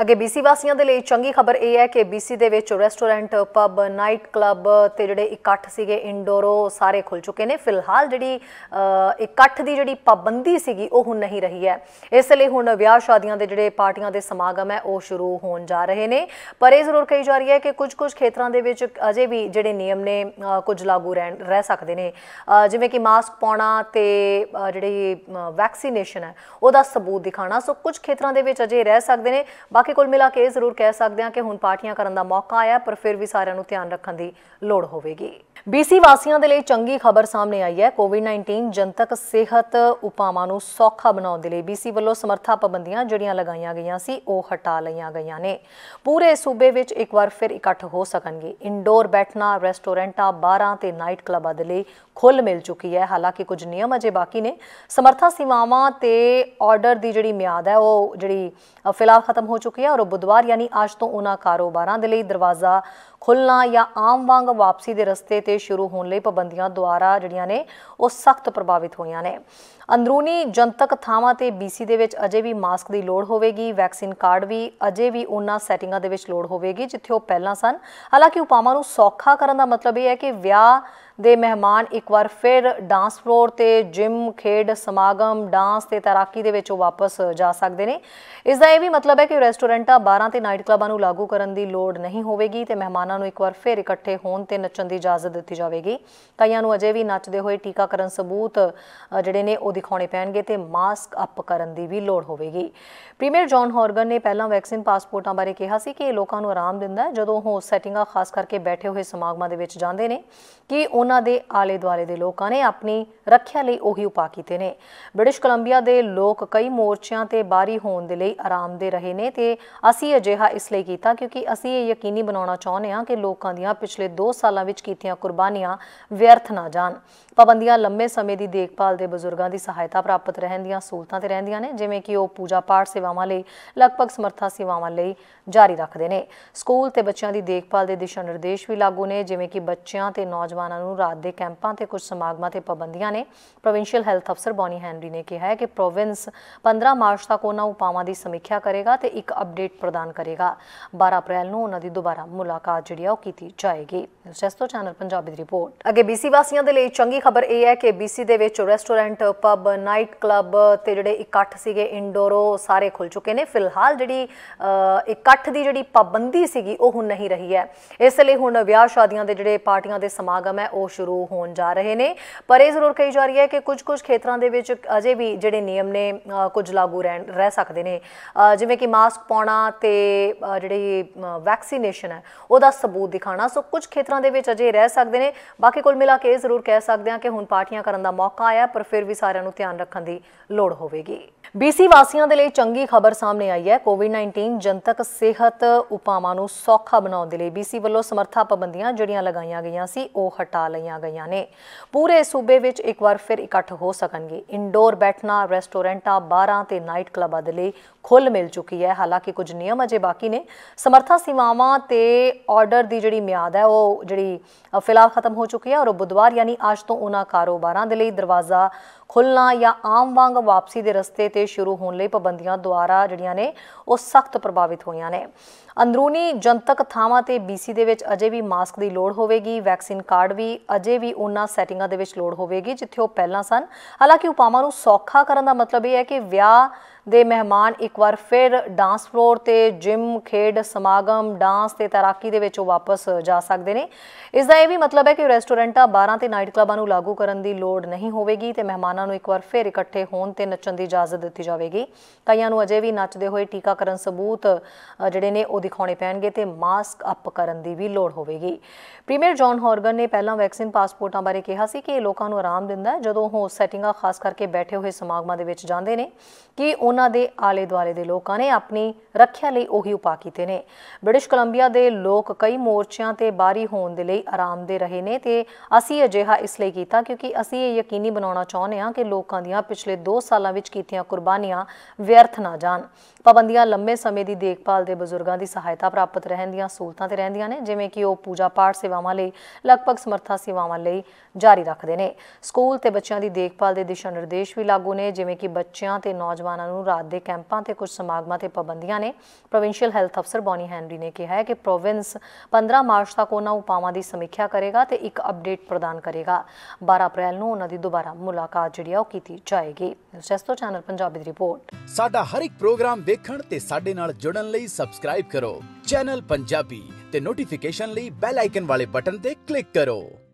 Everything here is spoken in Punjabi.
ਅਗੇ ਬੀਸੀ ਵਾਸੀਆਂ ਦੇ ਲਈ ਚੰਗੀ ਖਬਰ ਇਹ ਹੈ ਕਿ ਬੀਸੀ ਦੇ ਵਿੱਚ ਰੈਸਟੋਰੈਂਟ ਪਬ ਨਾਈਟ ਕਲੱਬ ਤੇ ਜਿਹੜੇ ਇਕੱਠ ਸੀਗੇ ਇਨਡੋਰੋ ਸਾਰੇ ਖੁੱਲ ਚੁੱਕੇ ਨੇ ਫਿਲਹਾਲ ਜਿਹੜੀ ਇਕੱਠ ਦੀ ਜਿਹੜੀ ਪਾਬੰਦੀ ਸੀਗੀ ਉਹ ਹੁਣ ਨਹੀਂ ਰਹੀ ਹੈ ਇਸ ਲਈ ਹੁਣ ਵਿਆਹ ਸ਼ਾਦੀਆਂ ਦੇ ਜਿਹੜੇ ਪਾਰਟੀਆਂ ਦੇ ਸਮਾਗਮ ਹੈ ਉਹ ਸ਼ੁਰੂ ਹੋਣ ਜਾ ਰਹੇ ਨੇ ਪਰ ਇਹ ਜ਼ਰੂਰ ਕਹੀ ਜਾ ਰਹੀ ਹੈ ਕਿ ਕੁਝ-ਕੁਝ ਖੇਤਰਾਂ ਦੇ ਵਿੱਚ ਅਜੇ ਵੀ ਜਿਹੜੇ ਨਿਯਮ ਨੇ ਕੁਝ ਲਾਗੂ ਰਹਿ ਸਕਦੇ ਨੇ ਜਿਵੇਂ ਕਿ ਮਾਸਕ ਪਾਉਣਾ ਤੇ ਜਿਹੜੀ ਵੈਕਸੀਨੇਸ਼ਨ ਹੈ ਉਹਦਾ ਸਬੂਤ ਦਿਖਾਣਾ ਸੋ ਕੁਝ ਖੇਤਰਾਂ ਦੇ ਵਿੱਚ ਅਜੇ ਰਹਿ ਸਕਦੇ ਨੇ ਬਾਕੀ ਕੁੱਲ ਮਿਲਾ ਕੇ ਜ਼ਰੂਰ ਕਹਿ ਸਕਦੇ ਹਾਂ ਕਿ ਹੁਣ ਪਾਰਟੀਆਂ ਕਰਨ ਦਾ ਮੌਕਾ ਆਇਆ ਪਰ ਫਿਰ ਵੀ ਸਾਰਿਆਂ ਨੂੰ ਧਿਆਨ ਰੱਖਣ ਦੀ ਲੋੜ ਹੋਵੇਗੀ ਬੀਸੀ ਵਾਸੀਆਂ ਦੇ ਲਈ ਚੰਗੀ ਖਬਰ ਸਾਹਮਣੇ ਆਈ ਹੈ ਕੋਵਿਡ-19 ਜਨਤਕ ਸਿਹਤ ਉਪਾਵਾਂ ਨੂੰ ਸੌਖਾ ਬਣਾਉਣ ਦੇ ਲਈ ਬੀਸੀ ਵੱਲੋਂ ਸਮਰਥਾ ਪਾਬੰਦੀਆਂ ਜਿਹੜੀਆਂ ਲਗਾਈਆਂ ਗਈਆਂ ਸੀ ਉਹ ਹਟਾ ਲਈਆਂ ਗਈਆਂ ਨੇ ਪੂਰੇ ਸੂਬੇ ਵਿੱਚ ਇੱਕ ਵਾਰ ਫਿਰ ਇਕੱਠ ਹੋ ਸਕਣਗੇ ਇਨਡੋਰ ਬੈਠਣਾ ਰੈਸਟੋਰੈਂਟਾਂ ਬਾਰਾਂ ਤੇ ਨਾਈਟ ਕਲੱਬਾਂ ਦੇ ਲਈ ਖੁੱਲ ਮਿਲ ਚੁੱਕੀ ਹੈ ਹਾਲਾਂਕਿ ਕੁਝ ਨਿਯਮ ਅਜੇ ਬਾਕੀ ਨੇ ਸਮਰਥਾ ਸੀਮਾਵਾਂ ਤੇ ਆਰਡਰ ਦੀ ਜਿਹੜੀ ਮਿਆਦ ਹੈ ਉਹ ਜਿਹੜੀ ਫਿਲਹਾਲ ਖਤਮ ਹੋ ਚੁੱਕੀ ਹੈ ਔਰ ਬੁੱਧਵਾਰ ਯਾਨੀ ਅੱਜ ਤੋਂ ਉਹਨਾਂ ਕਾਰੋਬਾਰਾਂ ਦੇ ਲਈ ਦਰਵਾਜ਼ਾ ਖੁੱਲਣਾ ਜਾਂ ਆਮ ਵਾਂਗ ਵਾਪਸੀ ਦੇ ਰਸਤੇ ਤੇ ਦੇ ਸ਼ੁਰੂ ਹੋਣ ਲਈ ਪਾਬੰਦੀਆਂ ਦੁਆਰਾ ਜਿਹੜੀਆਂ ਨੇ ਉਹ ਸਖਤ ਪ੍ਰਭਾਵਿਤ ਹੋਈਆਂ ਨੇ ਅੰਦਰੂਨੀ ਜਨਤਕ ਥਾਵਾਂ ਤੇ ਬੀਸੀ ਦੇ ਵਿੱਚ ਅਜੇ ਵੀ ਮਾਸਕ ਦੀ ਲੋੜ ਹੋਵੇਗੀ ਵੈਕਸੀਨ ਕਾਰਡ ਵੀ ਅਜੇ ਵੀ ਉਹਨਾਂ ਸੈਟਿੰਗਾਂ ਦੇ ਵਿੱਚ ਲੋੜ ਹੋਵੇਗੀ ਜਿੱਥੇ ਉਹ ਪਹਿਲਾਂ ਸਨ ਹਾਲਾਂਕਿ ਉਪਾਵਾਂ ਨੂੰ ਸੌਖਾ ਕਰਨ ਦਾ ਮਤਲਬ ਇਹ ਹੈ ਕਿ ਵਿਆਹ ਦੇ ਮਹਿਮਾਨ ਇੱਕ ਵਾਰ ਫਿਰ ਡਾਂਸ ਫਲੋਰ ਤੇ ਜਿਮ ਖੇਡ ਸਮਾਗਮ ਡਾਂਸ ਤੇ ਤੈਰਾਕੀ ਦੇ ਵਿੱਚ ਉਹ ਵਾਪਸ ਜਾ ਸਕਦੇ ਨੇ ਇਸ ਦਾ ਇਹ ਵੀ ਮਤਲਬ ਹੈ ਕਿ ਰੈਸਟੋਰੈਂਟਾਂ ਬਾਰਾਂ ਤੇ ਨਾਈਟ ਕਲੱਬਾਂ ਨੂੰ ਲਾਗੂ ਕਰਨ ਦੀ ਲੋੜ ਨਹੀਂ ਹੋਵੇਗੀ ਤੇ ਮਹਿਮਾਨਾਂ ਨੂੰ ਇੱਕ ਵਾਰ ਫਿਰ ਇਕੱਠੇ ਹੋਣ ਤੇ ਨੱਚਣ ਦੀ ਇਜਾਜ਼ਤ ਦਿੱਤੀ ਜਾਵੇਗੀ ਕਈਆਂ ਨੂੰ ਅਜੇ ਵੀ ਨੱਚਦੇ ਹੋਏ ਟੀਕਾਕਰਨ ਸਬੂਤ ਜਿਹੜੇ ਨੇ ਉਹ ਦਿਖਾਉਣੇ ਪੈਣਗੇ ਤੇ ਮਾਸਕ ਅਪ ਕਰਨ ਦੀ ਵੀ ਲੋੜ ਹੋਵੇਗੀ ਪ੍ਰੀਮੀਅਰ ਜੌਨ ਹਾਰਗਨ ਨੇ ਪਹਿਲਾਂ ਵੈਕਸੀਨ ਪਾਸਪੋਰਟਾਂ ਬਾਰੇ ਕਿਹਾ ਸੀ ਕਿ ਇਹ ਲੋਕਾਂ ਨੂੰ ਆਰਾਮ ਦਿੰਦਾ ਹੈ ਜਦੋਂ ਉਹ ਸੈਟਿੰਗਾਂ ਖਾਸ ਕਰਕੇ ਬੈਠੇ ਹੋਏ ਸਮਾਗਮਾਂ ਦੇ ਵਿੱਚ ਜਾਂਦੇ ਨੇ ਕਿ ਉਹਨਾਂ ਦੇ ਆਲੇ ਦੁਆਲੇ ਦੇ ਲੋਕਾਂ ਨੇ ਆਪਣੀ ਰੱਖਿਆ ਲਈ ਉਹੀ ਉਪਾਅ ਕੀਤੇ ਨੇ ਬ੍ਰਿਟਿਸ਼ ਕੋਲੰਬੀਆ ਦੇ ਲੋਕ ਕਈ ਮੋਰਚਿਆਂ ਤੇ ਬਾਰੀ ਹੋਣ ਦੇ ਲਈ ਆਰਾਮ ਦੇ ਰਹੇ ਨੇ ਤੇ ਅਸੀਂ ਅਜਿਹਾ ਇਸ ਲਈ ਕੀਤਾ ਕਿਉਂਕਿ ਅਸੀਂ ਇਹ ਯਕੀਨੀ ਬਣਾਉਣਾ ਚਾਹੁੰਦੇ ਹਾਂ ਕਿ ਲੋਕਾਂ ਦੀਆਂ ਪਿਛਲੇ 2 ਸਾਲਾਂ ਵਿੱਚ ਕੀਤੀਆਂ ਕੁਰਬਾਨੀਆਂ ਵਿਅਰਥ ਨਾ ਜਾਣ ਪਾਬੰਦੀਆਂ ਲੰਮੇ ਸਮੇਂ ਦੀ ਦੇਖਭਾਲ ਦੇ ਬਜ਼ੁਰਗਾਂ ਦੀ ਸਹਾਇਤਾ ਪ੍ਰਾਪਤ ਰਹਿਣ ਦੀਆਂ ਸਹੂਲਤਾਂ ਤੇ ਰਹਿੰਦੀਆਂ ਨੇ ਜਿਵੇਂ ਕਿ ਉਹ ਪੂਜਾ ਪਾਠ ਸੇਵਾਵਾਂ ਲਈ ਲਗਭਗ ਸਮਰੱਥਾ ਸੇਵਾਵਾਂ ਲਈ ਜਾਰੀ ਰੱਖਦੇ ਨੇ ਸਕੂਲ ਤੇ ਬੱਚਿਆਂ ਦੀ ਦੇਖਭਾਲ ਦੇ ਦਿਸ਼ਾ ਨਿਰਦੇਸ਼ ਵੀ ਲਾਗੂ ਨੇ ਜਿਵੇਂ ਕਿ ਬੱਚਿਆਂ ਤੇ ਨੌਜਵਾਨਾਂ ਨੂੰ ਰਾਤ ਦੇ ਕੈਂਪਾਂ ਤੇ ਕੁਝ ਸਮਾਗਮਾਂ ਤੇ ਪਾਬੰਦੀਆਂ ਨੇ ਪ੍ਰੋਵਿੰਸ਼ੀਅਲ ਹੈਲਥ ਅਫਸਰ ਬੋਨੀ ਹੈਨਰੀ ਨੇ ਕਿਹਾ ਹੈ ਕਿ ਪ੍ਰੋਵਿੰਸ 15 ਮਾਰਚ ਤੱਕ ਉਹਨਾਂ ਉਪਾਵਾਂ ਦੀ ਸਮੀਖਿਆ ਕਰੇਗਾ ਤੇ ਇੱਕ ਅਪਡੇਟ ਪ੍ਰਦਾਨ ਕਰੇਗਾ 12 ਅਪ੍ਰੈਲ ਨੂੰ ਉਹਨਾਂ ਦੀ ਦੁਬਾਰਾ ਮੁਲਾਕਾਤ ਜਿਹੜੀ ਆ ਉਹ ਕੀਤੀ ਜਾਏਗੀ ਨਿਊਜ਼ ਚੈਨਲ ਪੰਜਾਬ ਪੰਜਾਬੀ ਦੀ ਰਿਪੋਰਟ ਅੱਗੇ ਬੀਸੀ ਵਾਸੀਆਂ ਦੇ ਲਈ ਚੰਗੀ ਖਬਰ ਇਹ ਹੈ ਕਿ ਬੀਸੀ ਦੇ ਵਿੱਚ ਰੈਸਟੋਰੈਂਟ ਪਬ ਨਾਈਟ ਕਲੱਬ ਤੇ ਜਿਹੜੇ ਇਕੱਠ ਸੀਗੇ ਇੰਡੋਰੋ ਸਾਰੇ ਖੁੱਲ ਚੁੱਕੇ ਨੇ ਫਿਲਹਾਲ ਜਿਹੜੀ ਇਕੱਠ ਦੀ ਜਿਹੜੀ ਪਾਬੰਦੀ ਸੀਗੀ ਉਹ ਹੁਣ ਨਹੀਂ ਰਹੀ ਹੈ ਇਸ ਲਈ ਹੁਣ ਵਿਆਹ ਸ਼ਾਦੀਆਂ ਦੇ ਜਿਹੜੇ ਪਾਰਟੀਆਂ ਦੇ ਸਮਾਗਮ ਹੈ ਉਹ ਸ਼ੁਰੂ ਹੋਣ ਜਾ ਰਹੇ ਨੇ ਪਰ ਇਹ ਜ਼ਰੂਰ ਕਹੀ ਜਾ ਰਹੀ ਹੈ ਕਿ ਕੁਝ-ਕੁਝ ਖੇਤਰਾਂ ਦੇ ਵਿੱਚ ਅਜੇ ਵੀ ਜਿਹੜੇ ਨਿਯਮ ਨੇ ਕੁਝ ਲਾਗੂ ਰਹਿ ਸਕਦੇ ਨੇ ਜਿਵੇਂ ਕਿ ਮਾਸਕ ਪਾਉਣਾ ਤੇ ਜਿਹੜੀ ਵੈਕਸੀਨੇਸ਼ਨ ਹੈ ਉਹਦਾ ਸਬੂਤ ਦਿਖਾਣਾ ਸੋ ਕੁਝ ਖੇਤਰਾਂ ਦੇ ਵਿੱਚ ਅਜੇ ਰਹਿ ਸਕਦੇ ਨੇ ਬਾਕੀ ਕੁੱਲ ਮਿਲਾ ਕੇ ਜ਼ਰੂਰ ਕਹਿ ਸਕਦੇ ਹਾਂ ਕਿ ਹੁਣ ਪਾਰਟੀਆਂ ਕਰਨ ਦਾ ਮੌਕਾ ਆਇਆ ਪਰ ਫਿਰ ਵੀ ਸਾਰਿਆਂ ਨੂੰ ਧਿਆਨ ਰੱਖਣ ਦੀ ਲੋੜ ਹੋਵੇਗੀ BC ਵਾਸੀਆਂ ਦੇ ਲਈ ਚੰਗੀ ਖਬਰ ਸਾਹਮਣੇ ਆਈ ਹੈ ਕੋਵਿਡ-19 ਜਨਤਕ ਸਿਹਤ ਉਪਾਵਾਂ ਨੂੰ ਸੌਖਾ ਬਣਾਉਣ ਦੇ ਲਈ BC ਵੱਲੋਂ ਸਮਰਥਾ ਪਾਬੰਦੀਆਂ ਜਿਹੜੀਆਂ ਲਗਾਈਆਂ ਗਈਆਂ ਸੀ ਉਹ ਹਟਾ ਲਈਆਂ ਗਈਆਂ ਨੇ ਪੂਰੇ ਸੂਬੇ ਵਿੱਚ ਇੱਕ ਵਾਰ ਫਿਰ ਇਕੱਠ ਹੋ ਸਕਣਗੇ ਇਨਡੋਰ ਬੈਠਣਾ ਰੈਸਟੋਰੈਂਟਾਂ ਬਾਰਾਂ ਤੇ ਨਾਈਟ ਕਲੱਬਾਂ ਦੇ ਲਈ ਖੁੱਲ ਮਿਲ ਚੁੱਕੀ ਹੈ ਹਾਲਾਂਕਿ ਕੁਝ ਨਿਯਮ ਅਜੇ ਬਾਕੀ ਨੇ ਸਮਰਥਾ ਸੀਮਾਵਾਂ ਤੇ ਆਰਡਰ ਦੀ ਜਿਹੜੀ ਮਿਆਦ ਹੈ ਉਹ ਜਿਹੜੀ ਖਿਲਾਫ ਖਤਮ ਹੋ ਚੁੱਕੀ ਹੈ ਔਰ ਬੁੱਧਵਾਰ ਯਾਨੀ ਅੱਜ ਤੋਂ ਉਹਨਾਂ ਕਾਰੋਬਾਰਾਂ ਦੇ ਲਈ ਦਰਵਾਜ਼ਾ ਖੁੱਲਣਾ ਜਾਂ ਆਮ ਵਾਂਗ ਵਾਪਸੀ ਦੇ ਰਸਤੇ ਤੇ ਸ਼ੁਰੂ ਹੋਣ ਲਈ ਪਾਬੰਦੀਆਂ ਦੁਆਰਾ ਜਿਹੜੀਆਂ ਨੇ ਉਹ ਸਖਤ ਪ੍ਰਭਾਵਿਤ ਹੋਈਆਂ ਨੇ ਅੰਦਰੂਨੀ ਜਨਤਕ ਥਾਵਾਂ ਤੇ ਬੀਸੀ ਦੇ ਵਿੱਚ ਅਜੇ ਵੀ ਮਾਸਕ ਦੀ ਲੋੜ ਹੋਵੇਗੀ ਵੈਕਸੀਨ ਕਾਰਡ ਵੀ ਅਜੇ ਵੀ ਉਹਨਾਂ ਸੈਟਿੰਗਾਂ ਦੇ ਵਿੱਚ ਲੋੜ ਹੋਵੇਗੀ ਜਿੱਥੇ ਉਹ ਪਹਿਲਾਂ ਸਨ ਹਾਲਾਂਕਿ ਉਪਾਵਾਂ ਨੂੰ ਸੌਖਾ ਕਰਨ ਦਾ ਮਤਲਬ ਇਹ ਹੈ ਕਿ ਵਿਆਹ ਦੇ ਮਹਿਮਾਨ ਇੱਕ ਵਾਰ ਫਿਰ ਡਾਂਸ ਫਲੋਰ ਤੇ ਜਿਮ ਖੇਡ ਸਮਾਗਮ ਡਾਂਸ ਤੇ ਤੈਰਾਕੀ ਦੇ ਵਿੱਚ ਉਹ ਵਾਪਸ ਜਾ ਸਕਦੇ ਨੇ ਇਸ ਦਾ ਇਹ ਵੀ ਮਤਲਬ ਹੈ ਕਿ ਰੈਸਟੋਰੈਂਟਾਂ ਬਾਰਾਂ ਤੇ ਨਾਈਟ ਕਲੱਬਾਂ ਨੂੰ ਲਾਗੂ ਕਰਨ ਦੀ ਲੋੜ ਨਹੀਂ ਹੋਵੇਗੀ ਤੇ ਮਹਿਮਾਨ ਨੌਜਵਾਨਾਂ ਨੂੰ ਇੱਕ ਵਾਰ ਫੇਰ ਇਕੱਠੇ ਹੋਣ ਤੇ ਨੱਚਣ ਦੀ ਇਜਾਜ਼ਤ ਦਿੱਤੀ ਜਾਵੇਗੀ ਕਈਆਂ ਨੂੰ ਅਜੇ ਵੀ ਨੱਚਦੇ ਹੋਏ ਟੀਕਾਕਰਨ ਸਬੂਤ ਜਿਹੜੇ ਨੇ ਉਹ ਦਿਖਾਉਣੇ ਪੈਣਗੇ ਤੇ ਮਾਸਕ ਅਪ ਕਰਨ ਦੀ ਵੀ ਲੋੜ ਹੋਵੇਗੀ ਪ੍ਰੀਮੀਅਰ ਜੌਨ ਹਾਰਗਨ ਨੇ ਪਹਿਲਾਂ ਵੈਕਸੀਨ ਪਾਸਪੋਰਟਾਂ ਬਾਰੇ ਕਿਹਾ ਸੀ ਕਿ ਇਹ ਲੋਕਾਂ ਨੂੰ ਆਰਾਮ ਦਿੰਦਾ ਹੈ ਜਦੋਂ ਉਹ ਸੈਟਿੰਗਾਂ ਖਾਸ ਕਰਕੇ ਬੈਠੇ ਹੋਏ ਸਮਾਗਮਾਂ ਦੇ ਵਿੱਚ ਜਾਂਦੇ ਨੇ ਕਿ ਉਹਨਾਂ ਦੇ ਆਲੇ ਦੁਆਲੇ ਦੇ ਲੋਕਾਂ ਨੇ ਆਪਣੀ ਰੱਖਿਆ ਲਈ ਉਹੀ ਉਪਾਅ ਕੀਤੇ ਨੇ ਬ੍ਰਿਟਿਸ਼ ਕੋਲੰਬੀਆ ਦੇ ਲੋਕ ਕਈ ਮੋਰਚਿਆਂ ਤੇ ਬਾਰੀ ਹੋਣ ਦੇ ਲਈ ਆਰਾਮ ਦੇ ਰਹੇ ਨੇ ਤੇ ਅਸੀਂ ਅਜਿਹਾ ਇਸ ਲਈ ਕੀਤਾ ਕਿਉਂਕਿ ਅਸੀਂ ਇਹ ਯਕੀਨੀ ਬਣਾਉਣਾ ਚਾਹੁੰਦੇ ਆ ਕਿ ਲੋਕਾਂ ਦੀਆਂ ਪਿਛਲੇ 2 ਸਾਲਾਂ ਵਿੱਚ ਕੀਤੀਆਂ ਕੁਰਬਾਨੀਆਂ ਵਿਅਰਥ ਨਾ ਜਾਣ ਪਾਬੰਦੀਆਂ ਲੰਮੇ ਸਮੇਂ ਦੀ ਦੇਖਭਾਲ ਦੇ ਬਜ਼ੁਰਗਾਂ ਦੀ ਸਹਾਇਤਾ ਪ੍ਰਾਪਤ ਰਹਿਣ ਦੀਆਂ ਸਹੂਲਤਾਂ ਤੇ ਰਹਿੰਦੀਆਂ ਨੇ ਜਿਵੇਂ ਕਿ ਉਹ ਪੂਜਾ ਪਾਠ ਸੇਵਾਵਾਂ ਲਈ ਲਗਭਗ ਸਮਰੱਥਾ ਸੇਵਾਵਾਂ ਲਈ ਜਾਰੀ ਰੱਖਦੇ ਨੇ ਸਕੂਲ ਤੇ ਬੱਚਿਆਂ ਦੀ ਦੇਖਭਾਲ ਦੇ ਦਿਸ਼ਾ ਨਿਰਦੇਸ਼ ਵੀ ਲਾਗੂ ਨੇ ਜਿਵੇਂ ਕਿ ਬੱਚਿਆਂ ਤੇ ਨੌਜਵਾਨਾਂ ਨੂੰ ਰਾਤ ਦੇ ਕੈਂਪਾਂ ਤੇ ਕੁਝ ਸਮਾਗਮਾਂ ਤੇ ਪਾਬੰਦੀਆਂ ਨੇ ਪ੍ਰੋਵਿੰਸ਼ੀਅਲ ਹੈਲਥ ਅਫਸਰ ਬੌਨੀ ਹੈਨਰੀ ਨੇ ਕਿਹਾ ਹੈ ਕਿ ਪ੍ਰੋਵਿੰਸ 15 ਮਾਰਚ ਤੱਕ ਉਹਨਾਂ ਉਪਾਵਾਂ ਦੀ ਸਮੀਖਿਆ ਕਰੇਗਾ ਤੇ ਇੱਕ ਅਪਡੇਟ ਪ੍ਰਦਾਨ ਕਰੇਗਾ 12 ਅਪ੍ਰੈਲ ਨੂੰ ਉਹਨਾਂ ਦੀ ਦੁਬਾਰਾ ਮੁਲਾਕਾਤ ਜਿਹੜੀ ਆ ਉਹ ਕੀਤੀ ਜਾਏਗੀ ਜਸਤੋ ਚੈਨਲ ਪੰਜਾਬੀ ਦੀ ਰਿਪੋਰਟ ਸਾਡਾ ਹਰ ਇੱਕ ਪ੍ਰੋਗਰਾਮ ਵੇਖਣ ਤੇ ਸਾਡੇ ਨਾਲ ਜੁੜਨ ਲਈ ਸਬਸਕ੍ਰਾਈਬ ਕਰੋ ਚੈਨਲ ਪੰਜਾਬੀ ਤੇ ਨੋਟੀਫਿਕੇਸ਼ਨ ਲਈ ਬੈਲ ਆਈਕਨ ਵਾਲੇ ਬਟਨ ਤੇ ਕਲਿੱਕ ਕਰੋ